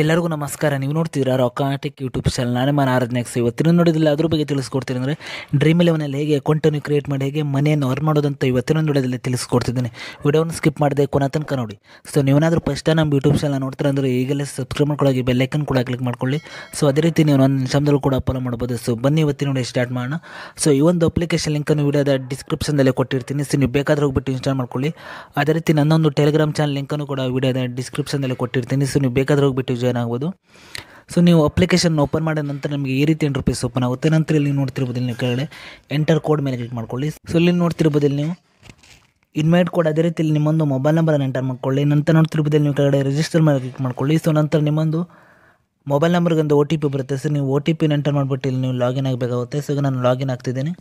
ಎಲ್ಲರಿಗೂ ನಮಸ್ಕಾರ ನೀವು ನೋಡ್ತಿದ್ದೀರಾ ರೊಕ್ಕಾಟಿಕ್ ಯೂಟ್ಯೂಬ್ ಚಾನಲ್ ನಾನೇ ಮನ ಆರಾಧನೆಗೆ ಇವತ್ತಿನ ನೋಡೋದಿಲ್ಲ ಅದ್ರ ಬಗ್ಗೆ ತಿಳಿಸ್ಕೊಡ್ತೀನಿ ಅಂದರೆ ಡ್ರೀಮ್ ಲೆವೆನಲ್ಲಿ ಹೇಗೆ ಅಕೌಂಟನ್ನು ಕ್ರಿಯೇಟ್ ಮಾಡಿ ಹೇಗೆ ಮನೆಯನ್ನು ಅರ್ನ್ ಮಾಡೋದಂತ ಇವತ್ತಿನ ನೋಡೋದಲ್ಲಿ ತಿಳಿಸ್ಕೊಡ್ತಿದ್ದೀನಿ ವಿಡಿಯೋನ ಸ್ಕಿಪ್ ಮಾಡಿದೆ ಕೊನೆ ತನಕ ನೋಡಿ ಸೊ ನೀವೇನಾದರೂ ಫಸ್ಟ್ ನಮ್ಮ ಯೂಟ್ಯೂಬ್ ಚಾನಲ್ ನೋಡ್ತಾರೆ ಅಂದರೆ ಈಗಲೇ ಸಬ್ಸ್ಕ್ರೈಬ್ ಮಾಡ್ಕೊಳ್ಳಿ ಬೆಲ್ಲೈಕನ್ ಕೂಡ ಕ್ಲಿಕ್ ಮಾಡ್ಕೊಳ್ಳಿ ಸೊ ಅದೇ ರೀತಿ ನೀವು ನನ್ನ ನಿಮಿಷದಲ್ಲೂ ಕೂಡ ಫಾಲೋ ಮಾಡ್ಬೋದು ಸೊ ಬನ್ನಿ ಇವತ್ತಿನ ನೋಡಿ ಸ್ಟಾರ್ಟ್ ಮಾಡೋಣ ಸೊ ಈ ಒಂದು ಅಪ್ಲಿಕೇಶನ್ ಲಿಂಕನ್ನು ವಿಡಿಯೋದ ಡಿಸ್ಕ್ರಿಪ್ಷನ್ದಲ್ಲೇ ಕೊಟ್ಟಿರ್ತೀನಿ ಸೊ ನೀವು ಬೇಕಾದ್ರೆ ಹೋಗ್ಬಿಟ್ಟು ಇನ್ಸ್ಟಾಲ್ ಮಾಡ್ಕೊಳ್ಳಿ ಅದೇ ರೀತಿ ನನ್ನೊಂದು ಟೆಲಿಗ್ರಾಮ್ ಚಾನಲ್ ಲಿಂಕನ್ನು ಕೂಡ ವಿಡಿಯೋದ ಡಿಸ್ಕ್ರಿಪ್ಷನ್ದಲ್ಲೇ ಕೊಟ್ಟಿರ್ತೀನಿ ಸೊ ನೀವು ಬೇಕಾದ್ರೆ ಹೋಗ್ಬಿಟ್ಟು ಜಾಯ್ನ್ ಆಗ್ಬೋದು ಸೊ ನೀವು ಅಪ್ಲಿಕೇಶನ್ ಓಪನ್ ಮಾಡಿದ ನಂತರ ನಿಮಗೆ ಈ ರೀತಿ ರುಪೀಸ್ ಓಪನ್ ಆಗುತ್ತೆ ನಂತರ ಇಲ್ಲಿ ನೋಡ್ತಿರ್ಬೋದು ನೀವು ಕೆಳಗಡೆ ಎಂಟರ್ ಕೋಡ್ ಮೇಲೆ ಕ್ಲಿಕ್ ಮಾಡ್ಕೊಳ್ಳಿ ಸೊ ಇಲ್ಲಿ ನೋಡ್ತಿರ್ಬೋದು ನೀವು ಇನ್ವೈಟ್ ಕೋಡ್ ಅದೇ ರೀತಿ ನಿಮ್ಮೊಂದು ಮೊಬೈಲ್ ನಂಬರನ್ನು ಎಂಟರ್ ಮಾಡ್ಕೊಳ್ಳಿ ನಂತರ ನೋಡ್ತಿರ್ಬೋದು ನೀವು ಕೆಳಗಡೆ ರಿಜಿಸ್ಟರ್ ಮೇಲೆ ಕ್ಲಿಕ್ ಮಾಡ್ಕೊಳ್ಳಿ ಸೊ ನಂತರ ನಿಮ್ಮೊಂದು ಮೊಬೈಲ್ ನಂಬರ್ಗೆ ಒಂದು ಓ ಟಿ ಪಿ ಬರುತ್ತೆ ಸೊ ನೀವು ಓ ಟಿ ಪಿನ ಎಂಟರ್ ಮಾಡಿಬಿಟ್ಟು ಇಲ್ಲಿ ನೀವು ಲಾಗಿನ್ ಆಗಬೇಕಾಗುತ್ತೆ ಸೊ ನಾನು ಲಾಗಿನ್ ಆಗ್ತಿದ್ದೀನಿ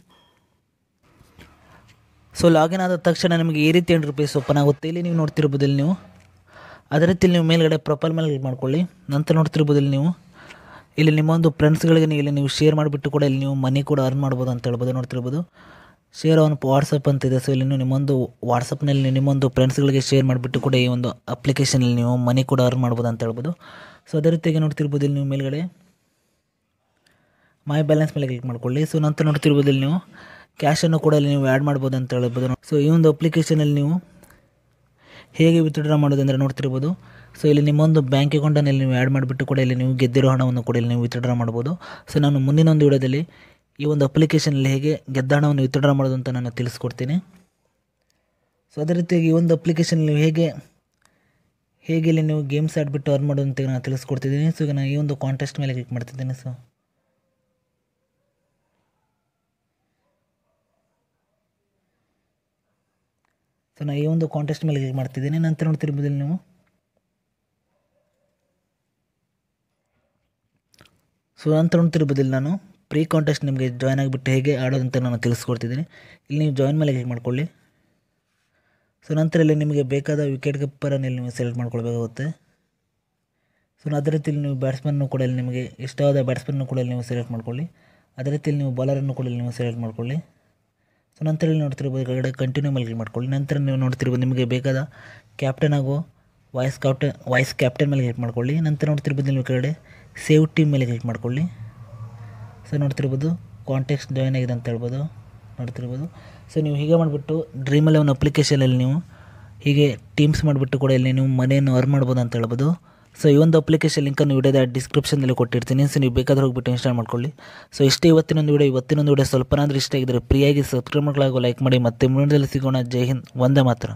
ಸೊ ಲಾಗಿನ್ ಆದ ತಕ್ಷಣ ನಿಮಗೆ ಈ ರೀತಿ ಎಂಟು ರುಪೀಸ್ ಓಪನ್ ಆಗುತ್ತೆ ಇಲ್ಲಿ ನೀವು ನೋಡ್ತಿರ್ಬೋದಿಲ್ಲ ಇಲ್ಲಿ ನೀವು ಅದೇ ರೀತಿಯಲ್ಲಿ ನೀವು ಮೇಲ್ಗಡೆ ಪ್ರೊಫೈಲ್ ಮೇಲೆ ಮಾಡ್ಕೊಳ್ಳಿ ನಂತರ ನೋಡ್ತಿರ್ಬೋದು ಇಲ್ಲಿ ನೀವು ಇಲ್ಲಿ ನಿಮ್ಮೊಂದು ಫ್ರೆಂಡ್ಸ್ಗಳಿಗೆ ನೀವು ಇಲ್ಲಿ ನೀವು ಶೇರ್ ಮಾಡಿಬಿಟ್ಟು ಕೂಡ ಇಲ್ಲಿ ನೀವು ಮನಿ ಕೂಡ ಅರ್ನ್ ಮಾಡ್ಬೋದು ಅಂತ ಹೇಳ್ಬೋದು ನೋಡ್ತಿರ್ಬೋದು ಶೇರ್ ಅವನು ವಾಟ್ಸಪ್ ಇದೆ ಸೊ ಇಲ್ಲಿ ನೀವು ನಿಮ್ಮೊಂದು ವಾಟ್ಸಪ್ನಲ್ಲಿ ನಿಮ್ಮೊಂದು ಫ್ರೆಂಡ್ಸ್ಗಳಿಗೆ ಶೇರ್ ಮಾಡಿಬಿಟ್ಟು ಕೂಡ ಈ ಒಂದು ಅಪ್ಲಿಕೇಶನಲ್ಲಿ ನೀವು ಮನಿ ಕೂಡ ಅರ್ನ್ ಮಾಡ್ಬೋದು ಅಂತ ಹೇಳ್ಬೋದು ಸೊ ಅದೇ ರೀತಿಯಾಗಿ ನೋಡ್ತಿರ್ಬೋದು ಇಲ್ಲಿ ನೀವು ಮೇಲ್ಗಡೆ ಮೈ ಬ್ಯಾಲೆನ್ಸ್ ಮೇಲೆ ಕ್ಲಿಕ್ ಮಾಡ್ಕೊಳ್ಳಿ ಸೊ ನಂತರ ನೋಡ್ತಿರ್ಬೋದು ಇಲ್ಲಿ ನೀವು ಕ್ಯಾಶನ್ನು ಕೂಡ ಇಲ್ಲಿ ನೀವು ಆ್ಯಡ್ ಮಾಡ್ಬೋದು ಅಂತ ಹೇಳ್ಬೋದು ಸೊ ಈ ಒಂದು ಅಪ್ಲಿಕೇಶನಲ್ಲಿ ನೀವು ಹೇಗೆ ವಿತ್ಡ್ರಾ ಮಾಡೋದು ನೋಡ್ತಿರ್ಬೋದು ಸೊ ಇಲ್ಲಿ ನಿಮ್ಮೊಂದು ಬ್ಯಾಂಕ್ ಅಕೌಂಟನ್ನು ಇಲ್ಲಿ ನೀವು ಆ್ಯಡ್ ಮಾಡಿಬಿಟ್ಟು ಕೂಡ ಇಲ್ಲಿ ನೀವು ಗೆದ್ದಿರೋ ಹಣವನ್ನು ಕೂಡ ಇಲ್ಲಿ ನೀವು ವಿತ್ಡ್ರಾ ಮಾಡ್ಬೋದು ಸೊ ನಾನು ಮುಂದಿನ ಒಂದು ವಿಡಿಯೋದಲ್ಲಿ ಈ ಒಂದು ಅಪ್ಲಿಕೇಶನಲ್ಲಿ ಹೇಗೆ ಗೆದ್ದ ಹಣವನ್ನು ವಿತ್ಡ್ರಾ ಮಾಡೋದು ಅಂತ ನಾನು ತಿಳಿಸ್ಕೊಡ್ತೀನಿ ಸೊ ಅದೇ ರೀತಿಯಾಗಿ ಈ ಒಂದು ಅಪ್ಲಿಕೇಶನ್ ನೀವು ಹೇಗೆ ಹೇಗೆ ಇಲ್ಲಿ ನೀವು ಗೇಮ್ಸ್ ಆಡಿಬಿಟ್ಟು ಅರ್ನ್ ಮಾಡೋದು ಅಂತ ನಾನು ತಿಳಿಸ್ಕೊಡ್ತಿದ್ದೀನಿ ಸೊ ಈಗ ನಾನು ಈ ಒಂದು ಕಾಂಟೆಸ್ಟ್ ಮೇಲೆ ಕ್ಲಿಕ್ ಮಾಡ್ತಿದ್ದೀನಿ ಸೊ ಸೊ ನಾನು ಈ ಒಂದು ಕಾಂಟೆಸ್ಟ್ ಮೇಲೆ ಕ್ಲಿಕ್ ಮಾಡ್ತಿದ್ದೀನಿ ನಂತರ ನೋಡ್ತಿರ್ಬೋದಿಲ್ಲ ನೀವು ಸೊ ನಂತರ ನೋಡ್ತಿರ್ಬೋದಿಲ್ಲ ನಾನು ಪ್ರೀ ಕಾಂಟೆಸ್ಟ್ ನಿಮಗೆ ಜಾಯ್ನ್ ಆಗಿಬಿಟ್ಟು ಹೇಗೆ ಆಡೋದಂತ ನಾನು ತಿಳಿಸ್ಕೊಡ್ತಿದ್ದೀನಿ ಇಲ್ಲಿ ನೀವು ಜಾಯ್ನ್ ಮೇಲೆ ಕ್ಲಿಕ್ ಮಾಡ್ಕೊಳ್ಳಿ ಸೊ ನಂತರ ಇಲ್ಲಿ ನಿಮಗೆ ಬೇಕಾದ ವಿಕೆಟ್ ಕೀಪರನ್ನು ಇಲ್ಲಿ ನೀವು ಸೆಲೆಕ್ಟ್ ಮಾಡ್ಕೊಳ್ಬೇಕಾಗುತ್ತೆ ಸೊ ಅದೇ ರೀತಿಯಲ್ಲಿ ನೀವು ಬ್ಯಾಟ್ಸ್ಮನ್ನು ಕೂಡ ಇಲ್ಲಿ ನಿಮಗೆ ಇಷ್ಟವಾದ ಬ್ಯಾಟ್ಸ್ಮನ್ನು ಕೂಡ ಇಲ್ಲಿ ನೀವು ಸೆಲೆಕ್ಟ್ ಮಾಡ್ಕೊಳ್ಳಿ ಅದೇ ರೀತಿಯಲ್ಲಿ ನೀವು ಬಾಲರನ್ನು ಕೂಡ ಇಲ್ಲಿ ನೀವು ಸೆಲೆಕ್ಟ್ ಮಾಡ್ಕೊಳ್ಳಿ ಸೊ ನಂತರಲ್ಲಿ ನೋಡ್ತಿರ್ಬೋದು ಕೆಳಗಡೆ ಕಂಟಿನ್ಯೂ ಮೇಲೆ ಮಾಡ್ಕೊಳ್ಳಿ ನಂತರ ನೀವು ನೋಡ್ತಿರ್ಬೋದು ನಿಮಗೆ ಬೇಕಾದ ಕ್ಯಾಪ್ಟನ್ ಆಗೋ ವಾಯ್ಸ್ ಕ್ಯಾಪ್ಟನ್ ವಾಯ್ಸ್ ಕ್ಯಾಪ್ಟನ್ ಮೇಲೆ ಕ್ಲಿಕ್ ಮಾಡ್ಕೊಳ್ಳಿ ನಂತರ ನೋಡ್ತಿರ್ಬೋದು ನೀವು ಕೆಳಗಡೆ ಸೇವ್ ಟೀಮ್ ಮೇಲೆ ಕ್ಲಿಕ್ ಮಾಡ್ಕೊಳ್ಳಿ ಸೊ ನೋಡ್ತಿರ್ಬೋದು ಕಾಂಟ್ಯಾಕ್ಟ್ ಜಾಯ್ನ್ ಆಗಿದೆ ಅಂತ ಹೇಳ್ಬೋದು ನೋಡ್ತಿರ್ಬೋದು ಸೊ ನೀವು ಹೀಗೆ ಮಾಡಿಬಿಟ್ಟು ಡ್ರೀಮಲ್ಲಿ ಒಂದು ಅಪ್ಲಿಕೇಶನಲ್ಲಿ ನೀವು ಹೀಗೆ ಟೀಮ್ಸ್ ಮಾಡಿಬಿಟ್ಟು ಕೂಡ ಇಲ್ಲಿ ನೀವು ಮನೆಯನ್ನು ಅರ್ನ್ ಮಾಡ್ಬೋದು ಅಂತ ಹೇಳ್ಬೋದು ಸೊ ಈ ಒಂದು ಅಪ್ಲಿಕೇಶನ್ ಲಿಂಕನ್ನು ವಿಡಿಯೋದ ಡಿಸ್ಕ್ರಿಪ್ಷನಲ್ಲಿ ಕೊಟ್ಟಿರ್ತೀನಿ ಸೊ ನೀವು ಬೇಕಾದ್ರೆ ಹೋಗ್ಬಿಟ್ಟು ಇನ್ಸ್ಟಾಲ್ ಮಾಡ್ಕೊಳ್ಳಿ ಸೊ ಇಷ್ಟೇ ಇವತ್ತಿನೊಂದು ವಿಡಿಯೋ ಇವತ್ತಿನೊಂದು ವಿಡಿಯೋ ಸ್ವಲ್ಪನಾದ್ರೂ ಇಷ್ಟ ಆಗಿದ್ರೆ ಪ್ರಿಯಾಗಿ ಸಬ್ಸ್ಕ್ರೈಬ್ ಮಾಡ್ಕೊಳ್ಳಾಗೋ ಲೈಕ್ ಮಾಡಿ ಮತ್ತೆ ಮುಂದಿನಲ್ಲಿ ಸಿಗೋಣ ಜೈ ಹಿಂದ್ ಒಂದೇ ಮಾತ್ರ